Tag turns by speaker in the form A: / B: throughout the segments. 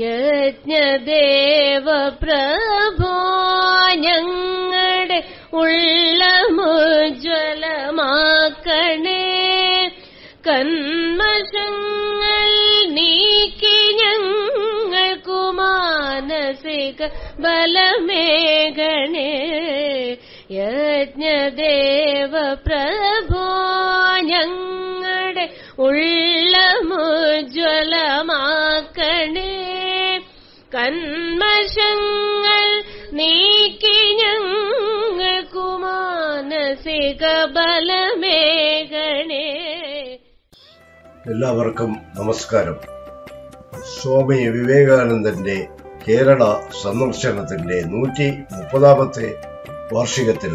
A: യജ്ഞദേവ പ്രഭോ ഉള്ളമുജ്വലമാക്കണേ കന്മശങ്ങൾ നീക്കി ഞങ്ങൾ കുമാനസിക ബലമേകണേ യജ്ഞദേവ പ്രഭോ ഉള്ളമുജ്വലമാക്കണേ കന്മശങ്ങൾ നീക്കി ഞങ്ങൾ മാനസിക
B: എല്ലാവർക്കും നമസ്കാരം സ്വാമി വിവേകാനന്ദന്റെ കേരള സന്ദർശനത്തിന്റെ നൂറ്റി മുപ്പതാമത്തെ വാർഷികത്തിൽ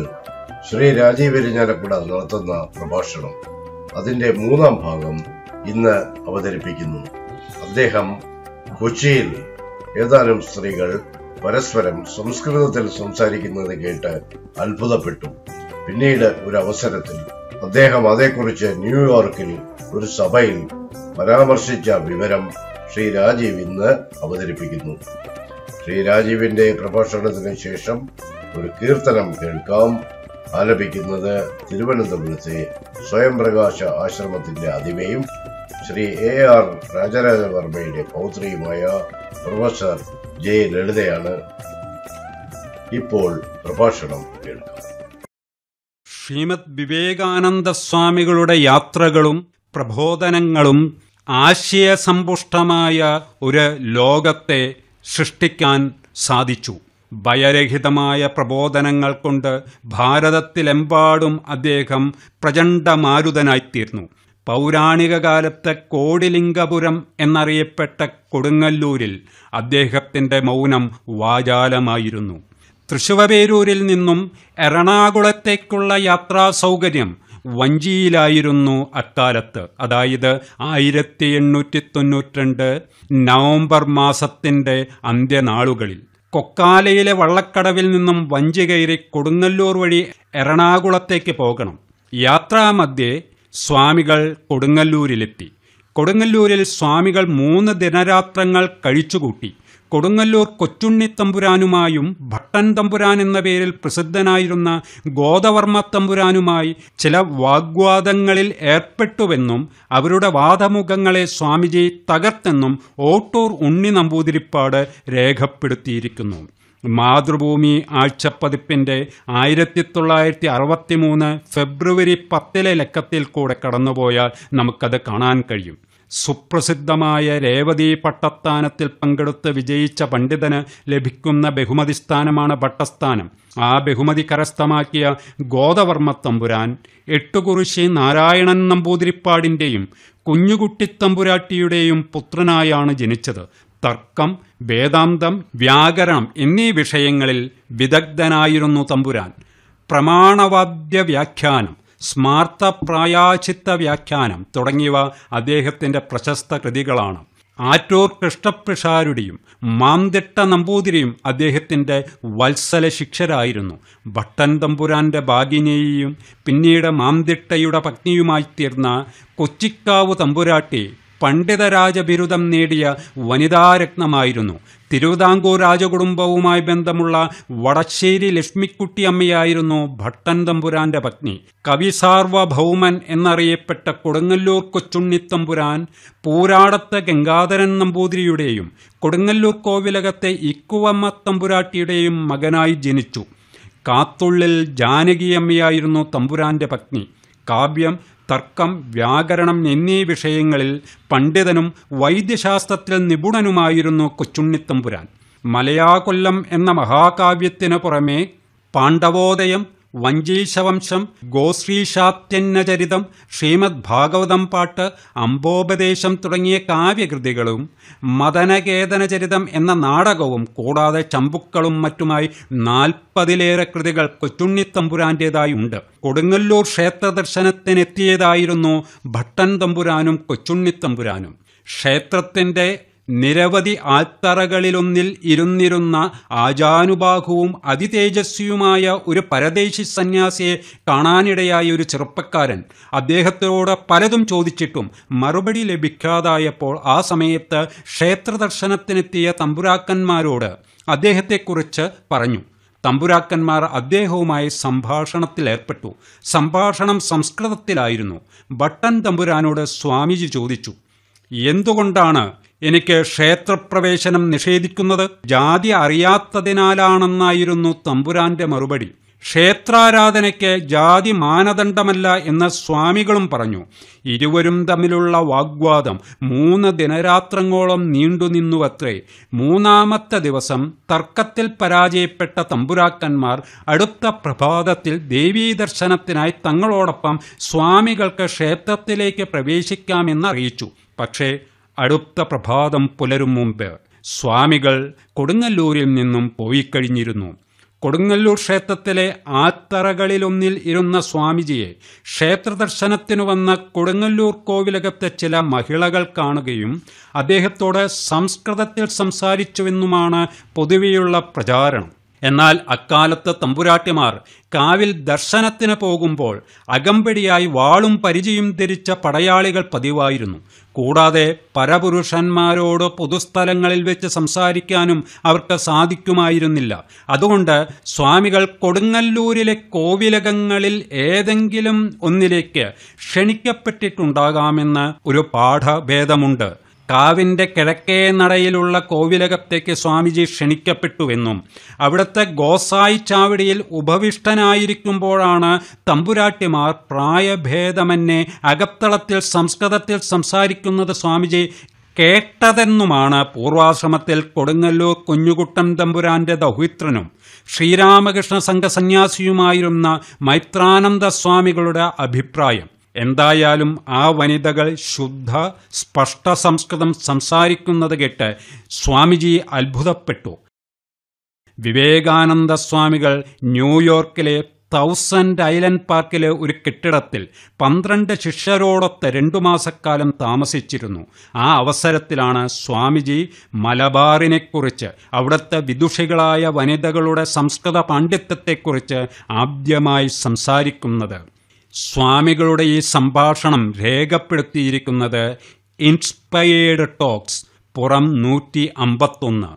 B: ശ്രീ രാജീവ് എരിഞ്ഞാലക്കുട നടത്തുന്ന പ്രഭാഷണം അതിന്റെ മൂന്നാം ഭാഗം ഇന്ന് അവതരിപ്പിക്കുന്നു അദ്ദേഹം കൊച്ചിയിൽ ഏതാനും സ്ത്രീകൾ പരസ്പരം സംസ്കൃതത്തിൽ സംസാരിക്കുന്നത് കേട്ട് അത്ഭുതപ്പെട്ടു പിന്നീട് ഒരു അവസരത്തിൽ അദ്ദേഹം അതേക്കുറിച്ച് ന്യൂയോർക്കിൽ ഒരു സഭയിൽ പരാമർശിച്ച വിവരം ശ്രീ രാജീവ് ഇന്ന് അവതരിപ്പിക്കുന്നു ശ്രീ രാജീവിന്റെ പ്രഭാഷണത്തിന് ശേഷം ഒരു കീർത്തനം കേൾക്കാം ആലപിക്കുന്നത് തിരുവനന്തപുരത്തെ സ്വയംപ്രകാശ ആശ്രമത്തിന്റെ അതിമയും ശ്രീ എ ആർ വർമ്മയുടെ പൗത്രിയുമായ പ്രൊഫസർ ജെ ലളിതയാണ് ഇപ്പോൾ പ്രഭാഷണം കേൾക്കുക
C: ശ്രീമദ് വിവേകാനന്ദ സ്വാമികളുടെ യാത്രകളും പ്രബോധനങ്ങളും ആശയസമ്പുഷ്ടമായ ഒരു ലോകത്തെ സൃഷ്ടിക്കാൻ സാധിച്ചു ഭയരഹിതമായ പ്രബോധനങ്ങൾ കൊണ്ട് ഭാരതത്തിലെമ്പാടും അദ്ദേഹം പ്രചണ്ഡമാരുതനായിത്തീർന്നു പൗരാണിക കാലത്തെ കോടിലിംഗപുരം എന്നറിയപ്പെട്ട കൊടുങ്ങല്ലൂരിൽ അദ്ദേഹത്തിൻ്റെ മൗനം വാചാലമായിരുന്നു തൃശുവപേരൂരിൽ നിന്നും എറണാകുളത്തേക്കുള്ള യാത്രാ സൗകര്യം വഞ്ചിയിലായിരുന്നു അക്കാലത്ത് അതായത് ആയിരത്തി എണ്ണൂറ്റി തൊണ്ണൂറ്റിരണ്ട് നവംബർ മാസത്തിൻ്റെ അന്ത്യനാളുകളിൽ കൊക്കാലയിലെ വള്ളക്കടവിൽ നിന്നും വഞ്ചി കയറി കൊടുങ്ങല്ലൂർ വഴി എറണാകുളത്തേക്ക് പോകണം മധ്യേ സ്വാമികൾ കൊടുങ്ങല്ലൂരിലെത്തി കൊടുങ്ങല്ലൂരിൽ സ്വാമികൾ മൂന്ന് ദിനരാത്രങ്ങൾ കഴിച്ചുകൂട്ടി കൊടുങ്ങല്ലൂർ കൊച്ചുണ്ണി തമ്പുരാനുമായും ഭട്ടൻ തമ്പുരാൻ എന്ന പേരിൽ പ്രസിദ്ധനായിരുന്ന ഗോദവർമ്മ തമ്പുരാനുമായി ചില വാഗ്വാദങ്ങളിൽ ഏർപ്പെട്ടുവെന്നും അവരുടെ വാദമുഖങ്ങളെ സ്വാമിജി തകർത്തെന്നും ഓട്ടൂർ ഉണ്ണി നമ്പൂതിരിപ്പാട് രേഖപ്പെടുത്തിയിരിക്കുന്നു മാതൃഭൂമി ആഴ്ചപ്പതിപ്പിൻ്റെ ആയിരത്തി തൊള്ളായിരത്തി അറുപത്തി മൂന്ന് ഫെബ്രുവരി പത്തിലെ ലക്കത്തിൽ കൂടെ കടന്നുപോയാൽ നമുക്കത് കാണാൻ കഴിയും സുപ്രസിദ്ധമായ രേവതി പട്ടസ്ഥാനത്തിൽ പങ്കെടുത്ത് വിജയിച്ച പണ്ഡിതന് ലഭിക്കുന്ന ബഹുമതി സ്ഥാനമാണ് ഭട്ടസ്ഥാനം ആ ബഹുമതി കരസ്ഥമാക്കിയ ഗോദവർമ്മ തമ്പുരാൻ എട്ടുകുറിശി നാരായണൻ നമ്പൂതിരിപ്പാടിൻ്റെയും കുഞ്ഞുകുട്ടിത്തമ്പുരാട്ടിയുടെയും പുത്രനായാണ് ജനിച്ചത് തർക്കം വേദാന്തം വ്യാകരണം എന്നീ വിഷയങ്ങളിൽ വിദഗ്ധനായിരുന്നു തമ്പുരാൻ പ്രമാണവാദ്യ വ്യാഖ്യാനം സ്മാർത്ഥപ്രായാചിത്ത വ്യാഖ്യാനം തുടങ്ങിയവ അദ്ദേഹത്തിൻ്റെ പ്രശസ്ത കൃതികളാണ് ആറ്റൂർ കൃഷ്ണപ്പിഷാരുടിയും മാന്തിട്ട നമ്പൂതിരിയും അദ്ദേഹത്തിൻ്റെ വത്സല ശിക്ഷരായിരുന്നു ഭട്ടൻ തമ്പുരാൻ്റെ ഭാഗിനിയെയും പിന്നീട് മാന്തിട്ടയുടെ പത്നിയുമായി തീർന്ന കൊച്ചിക്കാവ് തമ്പുരാട്ടി പണ്ഡിതരാജബിരുദം നേടിയ വനിതാരത്നമായിരുന്നു തിരുവിതാംകൂർ രാജകുടുംബവുമായി ബന്ധമുള്ള വടശ്ശേരി ലക്ഷ്മിക്കുട്ടിയമ്മയായിരുന്നു ഭട്ടൻ തമ്പുരാന്റെ പത്നി കവി സാർവഭൗമൻ എന്നറിയപ്പെട്ട കൊടുങ്ങല്ലൂർ കൊച്ചുണ്ണി തമ്പുരാൻ പൂരാടത്തെ ഗംഗാധരൻ നമ്പൂതിരിയുടെയും കൊടുങ്ങല്ലൂർ കോവിലകത്തെ ഇക്കുവമ്മ തമ്പുരാട്ടിയുടെയും മകനായി ജനിച്ചു കാത്തുള്ളിൽ ജാനകിയമ്മയായിരുന്നു തമ്പുരാന്റെ പത്നി കാവ്യം തർക്കം വ്യാകരണം എന്നീ വിഷയങ്ങളിൽ പണ്ഡിതനും വൈദ്യശാസ്ത്രത്തിൽ നിപുണനുമായിരുന്നു കൊച്ചുണ്ണിത്തമ്പുരാൻ മലയാകൊല്ലം എന്ന മഹാകാവ്യത്തിനു പുറമേ പാണ്ഡവോദയം വഞ്ചീശവംശം ഗോശ്രീശാത്യന്നചരിതം ശ്രീമദ് ഭാഗവതം പാട്ട് അംബോപദേശം തുടങ്ങിയ കാവ്യകൃതികളും മദനകേതനചരിതം എന്ന നാടകവും കൂടാതെ ചമ്പുക്കളും മറ്റുമായി നാൽപ്പതിലേറെ കൃതികൾ കൊച്ചുണ്ണിത്തമ്പുരാൻ്റേതായി ഉണ്ട് കൊടുങ്ങല്ലൂർ ക്ഷേത്ര ദർശനത്തിനെത്തിയതായിരുന്നു ഭട്ടൻ തമ്പുരാനും കൊച്ചുണ്ണിത്തമ്പുരാനും ക്ഷേത്രത്തിൻ്റെ നിരവധി ആൽത്തറകളിലൊന്നിൽ ഇരുന്നിരുന്ന ആജാനുബാഹുവും അതിതേജസ്വിയുമായ ഒരു പരദേശി സന്യാസിയെ കാണാനിടയായ ഒരു ചെറുപ്പക്കാരൻ അദ്ദേഹത്തോട് പലതും ചോദിച്ചിട്ടും മറുപടി ലഭിക്കാതായപ്പോൾ ആ സമയത്ത് ക്ഷേത്ര ദർശനത്തിനെത്തിയ തമ്പുരാക്കന്മാരോട് അദ്ദേഹത്തെക്കുറിച്ച് പറഞ്ഞു തമ്പുരാക്കന്മാർ അദ്ദേഹവുമായി സംഭാഷണത്തിലേർപ്പെട്ടു സംഭാഷണം സംസ്കൃതത്തിലായിരുന്നു ബട്ടൻ തമ്പുരാനോട് സ്വാമിജി ചോദിച്ചു എന്തുകൊണ്ടാണ് എനിക്ക് ക്ഷേത്രപ്രവേശനം നിഷേധിക്കുന്നത് ജാതി അറിയാത്തതിനാലാണെന്നായിരുന്നു തമ്പുരാന്റെ മറുപടി ക്ഷേത്രാരാധനയ്ക്ക് ജാതി മാനദണ്ഡമല്ല എന്ന് സ്വാമികളും പറഞ്ഞു ഇരുവരും തമ്മിലുള്ള വാഗ്വാദം മൂന്ന് ദിനരാത്രങ്ങളോളം നീണ്ടുനിന്നുവത്രേ മൂന്നാമത്തെ ദിവസം തർക്കത്തിൽ പരാജയപ്പെട്ട തമ്പുരാക്കന്മാർ അടുത്ത പ്രഭാതത്തിൽ ദേവീദർശനത്തിനായി തങ്ങളോടൊപ്പം സ്വാമികൾക്ക് ക്ഷേത്രത്തിലേക്ക് പ്രവേശിക്കാമെന്ന് അറിയിച്ചു പക്ഷേ അടുത്ത പ്രഭാതം പുലരും മുമ്പ് സ്വാമികൾ കൊടുങ്ങല്ലൂരിൽ നിന്നും പോയി കഴിഞ്ഞിരുന്നു കൊടുങ്ങല്ലൂർ ക്ഷേത്രത്തിലെ ആത്തറകളിലൊന്നിൽ ഇരുന്ന സ്വാമിജിയെ ക്ഷേത്രദർശനത്തിനു വന്ന കൊടുങ്ങല്ലൂർ കോവിലകത്തെ ചില മഹിളകൾ കാണുകയും അദ്ദേഹത്തോട് സംസ്കൃതത്തിൽ സംസാരിച്ചുവെന്നുമാണ് പൊതുവെയുള്ള പ്രചാരണം എന്നാൽ അക്കാലത്ത് തമ്പുരാട്ടിമാർ കാവിൽ ദർശനത്തിന് പോകുമ്പോൾ അകമ്പടിയായി വാളും പരിചയും ധരിച്ച പടയാളികൾ പതിവായിരുന്നു കൂടാതെ പരപുരുഷന്മാരോട് പൊതുസ്ഥലങ്ങളിൽ വെച്ച് സംസാരിക്കാനും അവർക്ക് സാധിക്കുമായിരുന്നില്ല അതുകൊണ്ട് സ്വാമികൾ കൊടുങ്ങല്ലൂരിലെ കോവിലകങ്ങളിൽ ഏതെങ്കിലും ഒന്നിലേക്ക് ക്ഷണിക്കപ്പെട്ടിട്ടുണ്ടാകാമെന്ന് ഒരു പാഠഭേദമുണ്ട് കാവിൻ്റെ കിഴക്കേ നടയിലുള്ള കോവിലകത്തേക്ക് സ്വാമിജി ക്ഷണിക്കപ്പെട്ടുവെന്നും അവിടുത്തെ ഗോസായി ചാവടിയിൽ ഉപവിഷ്ടനായിരിക്കുമ്പോഴാണ് തമ്പുരാട്ടിമാർ പ്രായഭേദമന്നെ അകത്തളത്തിൽ സംസ്കൃതത്തിൽ സംസാരിക്കുന്നത് സ്വാമിജി കേട്ടതെന്നുമാണ് പൂർവാശ്രമത്തിൽ കൊടുങ്ങല്ലൂർ കുഞ്ഞുകുട്ടൻ തമ്പുരാന്റെ ദൗഹിത്രനും ശ്രീരാമകൃഷ്ണ സംഘസന്യാസിയുമായിരുന്ന മൈത്രാനന്ദ സ്വാമികളുടെ അഭിപ്രായം എന്തായാലും ആ വനിതകൾ ശുദ്ധ സ്പഷ്ട സംസ്കൃതം സംസാരിക്കുന്നത് കേട്ട് സ്വാമിജി അത്ഭുതപ്പെട്ടു വിവേകാനന്ദ സ്വാമികൾ ന്യൂയോർക്കിലെ തൗസൻഡ് ഐലൻഡ് പാർക്കിലെ ഒരു കെട്ടിടത്തിൽ പന്ത്രണ്ട് ശിഷ്യരോടൊത്ത് രണ്ടു മാസക്കാലം താമസിച്ചിരുന്നു ആ അവസരത്തിലാണ് സ്വാമിജി മലബാറിനെക്കുറിച്ച് അവിടുത്തെ വിദുഷികളായ വനിതകളുടെ സംസ്കൃത പാണ്ഡിത്യത്തെക്കുറിച്ച് ആദ്യമായി സംസാരിക്കുന്നത് സ്വാമികളുടെ ഈ സംഭാഷണം രേഖപ്പെടുത്തിയിരിക്കുന്നത് ഇൻസ്പയേർഡ് ടോക്സ് പുറം നൂറ്റി അമ്പത്തൊന്ന്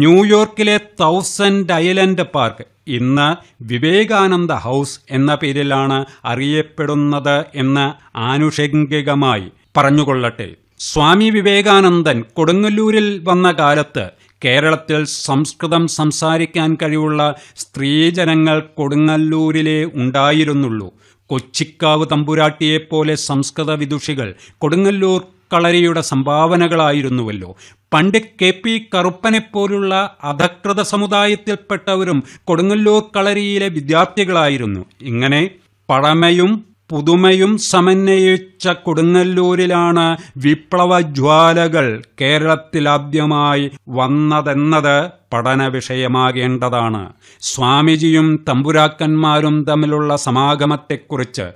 C: ന്യൂയോർക്കിലെ തൗസൻഡ് ഐലൻഡ് പാർക്ക് ഇന്ന് വിവേകാനന്ദ ഹൗസ് എന്ന പേരിലാണ് അറിയപ്പെടുന്നത് എന്ന് ആനുഷംഗികമായി പറഞ്ഞുകൊള്ളട്ടെ സ്വാമി വിവേകാനന്ദൻ കൊടുങ്ങല്ലൂരിൽ വന്ന കാലത്ത് കേരളത്തിൽ സംസ്കൃതം സംസാരിക്കാൻ കഴിവുള്ള സ്ത്രീജനങ്ങൾ കൊടുങ്ങല്ലൂരിലേ ഉണ്ടായിരുന്നുള്ളൂ കൊച്ചിക്കാവ് തമ്പുരാട്ടിയെപ്പോലെ സംസ്കൃത വിദുഷികൾ കൊടുങ്ങല്ലൂർ കളരിയുടെ സംഭാവനകളായിരുന്നുവല്ലോ പണ്ട് കെ പി കറുപ്പനെപ്പോലുള്ള അധകൃത സമുദായത്തിൽപ്പെട്ടവരും കൊടുങ്ങല്ലൂർ കളരിയിലെ വിദ്യാർത്ഥികളായിരുന്നു ഇങ്ങനെ പഴമയും പുതുമയും സമന്വയിച്ച് ഉദിച്ച കൊടുങ്ങല്ലൂരിലാണ് വിപ്ലവജ്വാലകൾ കേരളത്തിലാദ്യമായി വന്നതെന്നത് പഠന വിഷയമാകേണ്ടതാണ് സ്വാമിജിയും തമ്പുരാക്കന്മാരും തമ്മിലുള്ള സമാഗമത്തെക്കുറിച്ച്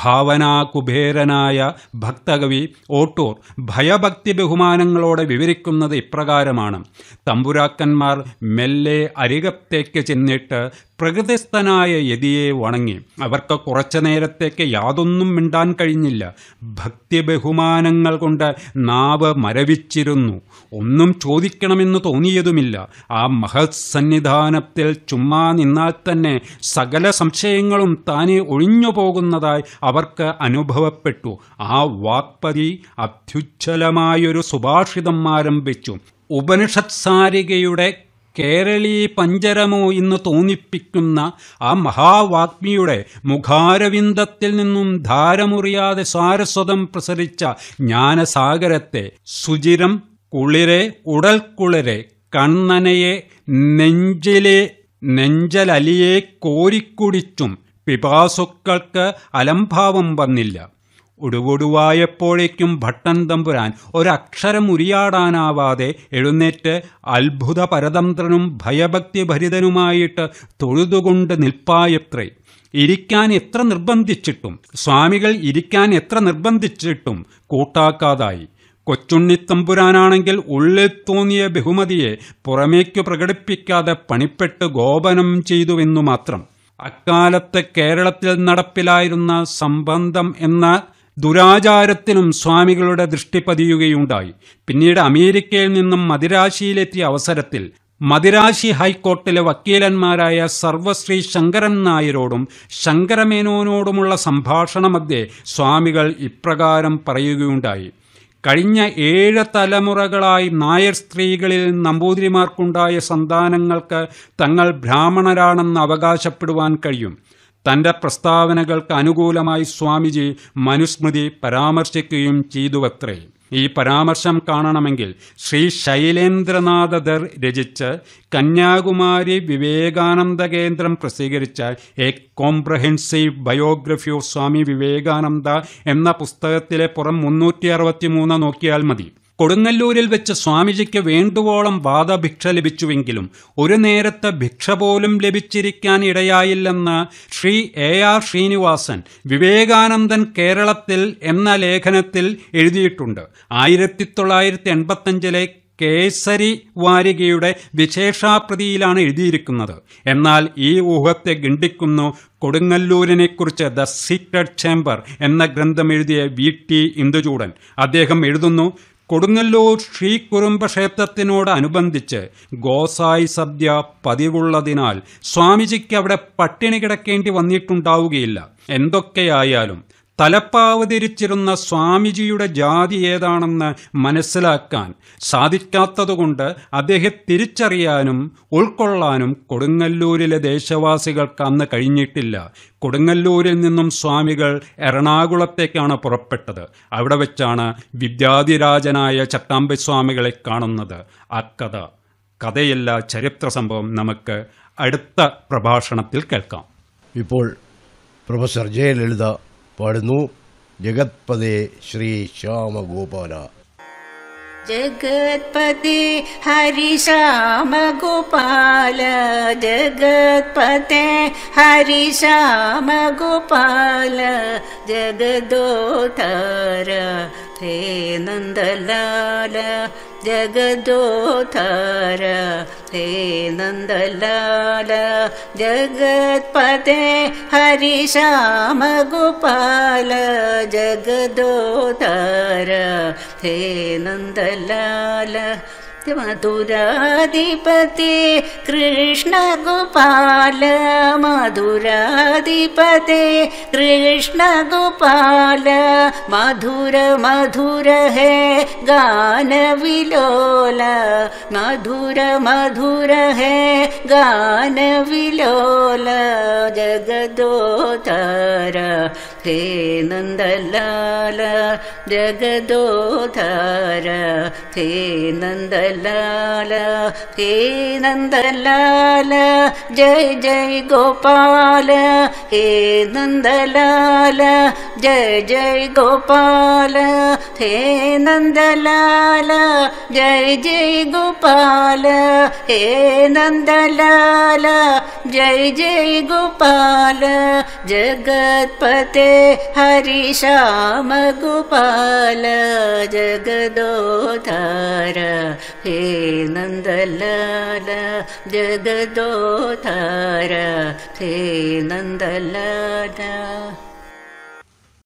C: ഭാവനാ ഭക്തകവി ഓട്ടൂർ ഭയഭക്തി ബഹുമാനങ്ങളോടെ വിവരിക്കുന്നത് ഇപ്രകാരമാണ് തമ്പുരാക്കന്മാർ മെല്ലെ അരികത്തേക്ക് ചെന്നിട്ട് പ്രകൃതിസ്ഥനായ യതിയെ വണങ്ങി അവർക്ക് കുറച്ചു നേരത്തേക്ക് യാതൊന്നും മിണ്ടാൻ കഴിഞ്ഞില്ല ഭക്തിബഹുമാനങ്ങൾ കൊണ്ട് നാവ് മരവിച്ചിരുന്നു ഒന്നും ചോദിക്കണമെന്ന് തോന്നിയതുമില്ല ആ മഹത് സന്നിധാനത്തിൽ ചുമ്മാ നിന്നാൽ തന്നെ സകല സംശയങ്ങളും താനെ ഒഴിഞ്ഞു പോകുന്നതായി അവർക്ക് അനുഭവപ്പെട്ടു ആ വാക്പതി അത്യുജ്ജലമായൊരു സുഭാഷിതം ആരംഭിച്ചു ഉപനിഷത്സാരികയുടെ കേരളീ പഞ്ചരമോ എന്ന് തോന്നിപ്പിക്കുന്ന ആ മഹാവാഗ്മിയുടെ മുഖാരവിന്ദത്തിൽ നിന്നും ധാരമുറിയാതെ സാരസ്വതം പ്രസരിച്ച ജ്ഞാനസാഗരത്തെ സുചിരം കുളിരെ ഉടൽക്കുളിരെ കണ്ണനയെ നെഞ്ചിലെ നെഞ്ചലലിയെ കോരിക്കുടിച്ചും പിപാസുക്കൾക്ക് അലംഭാവം വന്നില്ല ഉടുപൊടുവായപ്പോഴേക്കും ഭട്ടൻ തമ്പുരാൻ ഒരക്ഷരം ഉരിയാടാനാവാതെ എഴുന്നേറ്റ് അത്ഭുത പരതന്ത്രനും ഭയഭക്തിഭരിതനുമായിട്ട് തൊഴുതുകൊണ്ട് നിൽപ്പായത്രേ ഇരിക്കാൻ എത്ര നിർബന്ധിച്ചിട്ടും സ്വാമികൾ ഇരിക്കാൻ എത്ര നിർബന്ധിച്ചിട്ടും കൂട്ടാക്കാതായി കൊച്ചുണ്ണിത്തമ്പുരാനാണെങ്കിൽ ഉള്ളിൽ തോന്നിയ ബഹുമതിയെ പുറമേക്കു പ്രകടിപ്പിക്കാതെ പണിപ്പെട്ട് ഗോപനം ചെയ്തുവെന്നു മാത്രം അക്കാലത്ത് കേരളത്തിൽ നടപ്പിലായിരുന്ന സംബന്ധം എന്ന ദുരാചാരത്തിനും സ്വാമികളുടെ ദൃഷ്ടി പതിയുകയുണ്ടായി പിന്നീട് അമേരിക്കയിൽ നിന്നും മദിരാശിയിലെത്തിയ അവസരത്തിൽ മദിരാശി ഹൈക്കോർട്ടിലെ വക്കീലന്മാരായ സർവശ്രീ ശങ്കരൻ നായരോടും ശങ്കരമേനോനോടുമുള്ള സംഭാഷണമധ്യേ സ്വാമികൾ ഇപ്രകാരം പറയുകയുണ്ടായി കഴിഞ്ഞ ഏഴ് തലമുറകളായി നായർ സ്ത്രീകളിൽ നമ്പൂതിരിമാർക്കുണ്ടായ സന്താനങ്ങൾക്ക് തങ്ങൾ ബ്രാഹ്മണരാണെന്ന് അവകാശപ്പെടുവാൻ കഴിയും തന്റെ പ്രസ്താവനകൾക്ക് അനുകൂലമായി സ്വാമിജി മനുസ്മൃതി പരാമർശിക്കുകയും ചെയ്തുവത്രേ ഈ പരാമർശം കാണണമെങ്കിൽ ശ്രീ ശൈലേന്ദ്രനാഥ ദർ രചിച്ച് കന്യാകുമാരി വിവേകാനന്ദ കേന്ദ്രം പ്രസിദ്ധീകരിച്ച a comprehensive biography of Swami Vivekananda എന്ന പുസ്തകത്തിലെ പുറം മുന്നൂറ്റി നോക്കിയാൽ മതി കൊടുങ്ങല്ലൂരിൽ വെച്ച് സ്വാമിജിക്ക് വേണ്ടുവോളം വാദഭിക്ഷ ലഭിച്ചുവെങ്കിലും ഒരു നേരത്തെ ഭിക്ഷ പോലും ലഭിച്ചിരിക്കാൻ ഇടയായില്ലെന്ന് ശ്രീ എ ആർ ശ്രീനിവാസൻ വിവേകാനന്ദൻ കേരളത്തിൽ എന്ന ലേഖനത്തിൽ എഴുതിയിട്ടുണ്ട് ആയിരത്തി തൊള്ളായിരത്തി എൺപത്തഞ്ചിലെ കേസരി വാരികയുടെ വിശേഷാപ്രതിയിലാണ് എഴുതിയിരിക്കുന്നത് എന്നാൽ ഈ ഊഹത്തെ ഗിണ്ടിക്കുന്നു കൊടുങ്ങല്ലൂരിനെക്കുറിച്ച് ദ സീക്രട്ട് ചേംബർ എന്ന ഗ്രന്ഥം എഴുതിയ വി ടി ഇന്ദുചൂടൻ അദ്ദേഹം എഴുതുന്നു കൊടുങ്ങല്ലൂർ ശ്രീ അനുബന്ധിച്ച് ഗോസായി സദ്യ പതിവുള്ളതിനാൽ സ്വാമിജിക്ക് അവിടെ പട്ടിണി കിടക്കേണ്ടി വന്നിട്ടുണ്ടാവുകയില്ല എന്തൊക്കെയായാലും തലപ്പാവതിരിച്ചിരുന്ന സ്വാമിജിയുടെ ജാതി ഏതാണെന്ന് മനസ്സിലാക്കാൻ സാധിക്കാത്തതുകൊണ്ട് അദ്ദേഹം തിരിച്ചറിയാനും ഉൾക്കൊള്ളാനും കൊടുങ്ങല്ലൂരിലെ ദേശവാസികൾക്ക് അന്ന് കഴിഞ്ഞിട്ടില്ല കൊടുങ്ങല്ലൂരിൽ നിന്നും സ്വാമികൾ എറണാകുളത്തേക്കാണ് പുറപ്പെട്ടത് അവിടെ വെച്ചാണ് വിദ്യാധിരാജനായ ചട്ടാമ്പി സ്വാമികളെ കാണുന്നത് ആ കഥ കഥയല്ല ചരിത്ര സംഭവം നമുക്ക് അടുത്ത പ്രഭാഷണത്തിൽ കേൾക്കാം
B: ഇപ്പോൾ പ്രൊഫസർ ജയലളിത पडु जगत्पदे श्री श्याम श्याम गोपाल
A: हरि गोपाल जगत्पते हरि श्याम गोपाल जगदोधर हे नन्द जगदोधर हे नन्दलाल जगत्पते हरि श्याम गोपाल हे नन्दलाल मधुराधिपते कृष्ण मधुराधिपते कृष्ण मधुर मधुर है गान मधुर मधुर है गान जगदोतर हे नन्दलाल जगदोधार हे नन्दलाल हे नन्दलाल जय जय गोपाल हे नन्दलाल जय जय गोपाल हे नन्दल जय जय गोपाल हे नन्दलाल जय जय गोपाल जगत्पते हरि श्याम गोपाल जगदोधार हे नन्दलाल जगदोधार हे नन्दलाल